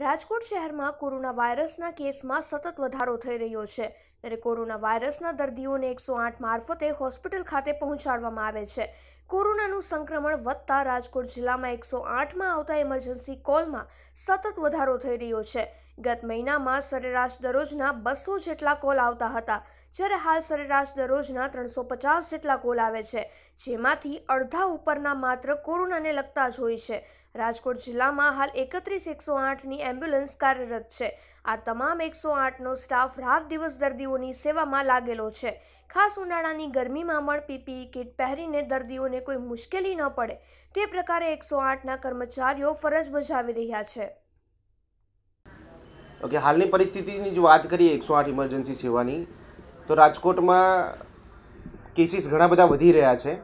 રાજકોટ શહેરમાં કોરોના વાયરસના કેસમાં સતત વધારો થઈ રહ્યો છે ત્યારે કોરોના વાયરસના દર્દીઓને એકસો આઠ મારફતે હોસ્પિટલ ખાતે પહોંચાડવામાં આવે છે કોરોનાનું સંક્રમણ વધતા રાજકોટ જિલ્લામાં એકસો આઠમાં આવતા ઇમરજન્સી કોલમાં સતત વધારો થઈ રહ્યો છે ગત મહિનામાં સરેરાશ દરરોજના બસો જેટલા કોલ આવતા હતા જ્યારે હાલ સરેરાશ દરરોજના ત્રણસો પચાસ જેટલા કોલ આવે છે જેમાંથી અડધા ઉપરના માત્ર કોરોનાને લગતા જ હોય છે રાજકોટ જિલ્લામાં હાલ એકત્રીસ એકસો આઠની એમ્બ્યુલન્સ કાર્યરત છે આ તમામ એકસો આઠનો સ્ટાફ રાત દિવસ દર્દીઓની સેવામાં લાગેલો છે ખાસ ઉનાળાની ગરમીમાં પણ પીપીઈ કિટ પહેરીને દર્દીઓને કોઈ મુશ્કેલી ન પડે તે પ્રકારે એકસો આઠના કર્મચારીઓ ફરજ બજાવી રહ્યા છે ઓકે હાલની પરિસ્થિતિની જો વાત કરીએ એકસો આઠ ઇમરજન્સી સેવાની તો રાજકોટમાં કેસીસ ઘણા બધા વધી રહ્યા છે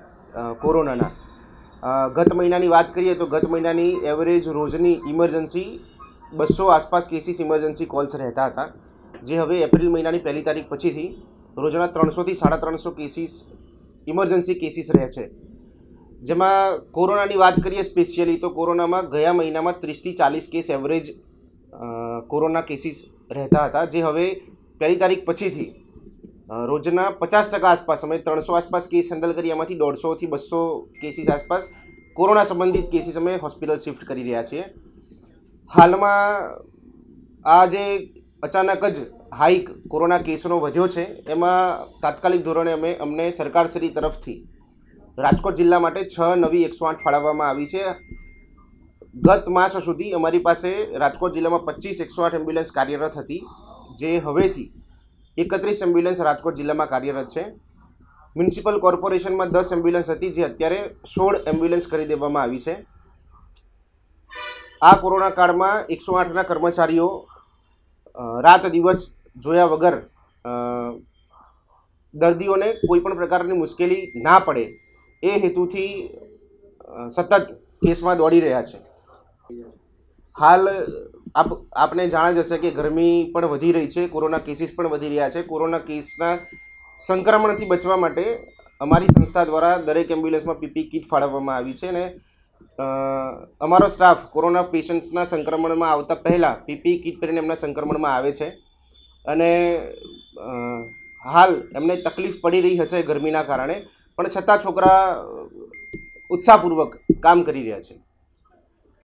કોરોનાના ગત મહિનાની વાત કરીએ તો ગત મહિનાની એવરેજ રોજની ઇમરજન્સી બસો આસપાસ કેસીસ ઇમરજન્સી કોલ્સ રહેતા હતા જે હવે એપ્રિલ મહિનાની પહેલી તારીખ પછીથી રોજના ત્રણસોથી સાડા ત્રણસો કેસીસ ઇમરજન્સી કેસીસ રહે છે જેમાં કોરોનાની વાત કરીએ સ્પેશિયલી તો કોરોનામાં ગયા મહિનામાં ત્રીસથી ચાલીસ કેસ એવરેજ કોરોના કેસીસ રહેતા હતા જે હવે પહેલી તારીખ પછીથી રોજના પચાસ ટકા આસપાસ અમે ત્રણસો આસપાસ કેસ હેન્ડલ કરી એમાંથી દોઢસોથી બસો કેસીસ આસપાસ કોરોના સંબંધિત કેસીસ અમે હોસ્પિટલ શિફ્ટ કરી રહ્યા છીએ હાલમાં આ જે અચાનક જ હાઈક કોરોના કેસનો વધ્યો છે એમાં તાત્કાલિક ધોરણે અમે અમને સરકારશ્રી તરફથી રાજકોટ જિલ્લા માટે છ નવી એકસો આઠ ફાળવવામાં આવી છે ગત માસ સુધી અમારી પાસે રાજકોટ જિલ્લામાં પચીસ એકસો આઠ એમ્બ્યુલન્સ કાર્યરત હતી જે હવેથી એકત્રીસ એમ્બ્યુલન્સ રાજકોટ જિલ્લામાં કાર્યરત છે મ્યુનિસિપલ કોર્પોરેશનમાં દસ એમ્બ્યુલન્સ હતી જે અત્યારે સોળ એમ્બ્યુલન્સ કરી દેવામાં આવી છે આ કોરોના કાળમાં એકસો આઠના કર્મચારીઓ રાત દિવસ જોયા વગર દર્દીઓને કોઈપણ પ્રકારની મુશ્કેલી ના પડે એ હેતુથી સતત કેસમાં દોડી રહ્યા છે હાલ આપ આપને જાણ જશે કે ગરમી પણ વધી રહી છે કોરોના કેસીસ પણ વધી રહ્યા છે કોરોના કેસના સંક્રમણથી બચવા માટે અમારી સંસ્થા દ્વારા દરેક એમ્બ્યુલન્સમાં પીપી કિટ ફાળવવામાં આવી છે અને અમારો સ્ટાફ કોરોના પેશન્ટ્સના સંક્રમણમાં આવતા પહેલાં પીપી કીટ પહેરીને એમના સંક્રમણમાં આવે છે અને હાલ એમને તકલીફ પડી રહી હશે ગરમીના કારણે પણ છતાં છોકરા ઉત્સાહપૂર્વક કામ કરી રહ્યા છે